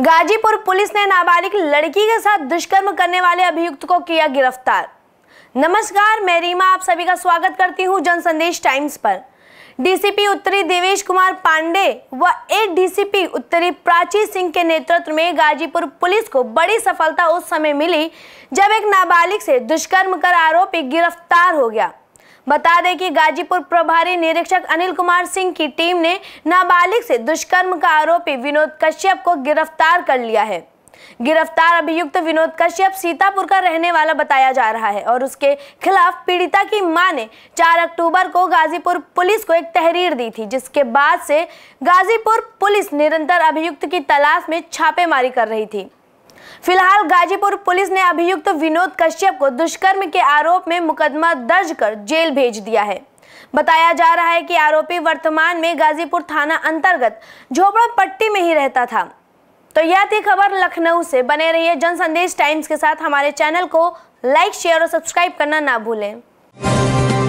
Ghazipur police ने नाबालिग लड़की के साथ दुष्कर्म करने वाले अभियुक्त को किया गिरफ्तार नमस्कार मैं रीमा आप सभी का स्वागत करती हूँ जन संदेश टाइम्स पर डीसीपी उत्तरी देवेश कुमार पांडे व एक डीसीपी उत्तरी प्राची सिंह के नेतृत्व में गाजीपुर पुलिस को बड़ी सफलता उस समय मिली जब एक नाबालिग से दुष्कर्म कर आरोपी गिरफ्तार हो गया बता दें कि गाजीपुर प्रभारी निरीक्षक अनिल कुमार सिंह की टीम ने नाबालिग से दुष्कर्म का आरोपी विनोद कश्यप को गिरफ्तार कर लिया है गिरफ्तार अभियुक्त विनोद कश्यप सीतापुर का रहने वाला बताया जा रहा है और उसके खिलाफ पीड़िता की मां ने 4 अक्टूबर को गाजीपुर पुलिस को एक तहरीर दी थी जिसके बाद से गाजीपुर पुलिस निरंतर अभियुक्त की तलाश में छापेमारी कर रही थी फिलहाल गाजीपुर पुलिस ने अभियुक्त विनोद कश्यप को दुष्कर्म के आरोप में मुकदमा दर्ज कर जेल भेज दिया है बताया जा रहा है कि आरोपी वर्तमान में गाजीपुर थाना अंतर्गत झोपड़ा पट्टी में ही रहता था तो यह थी खबर लखनऊ से बने रहिए जन संदेश टाइम्स के साथ हमारे चैनल को लाइक शेयर और सब्सक्राइब करना ना भूलें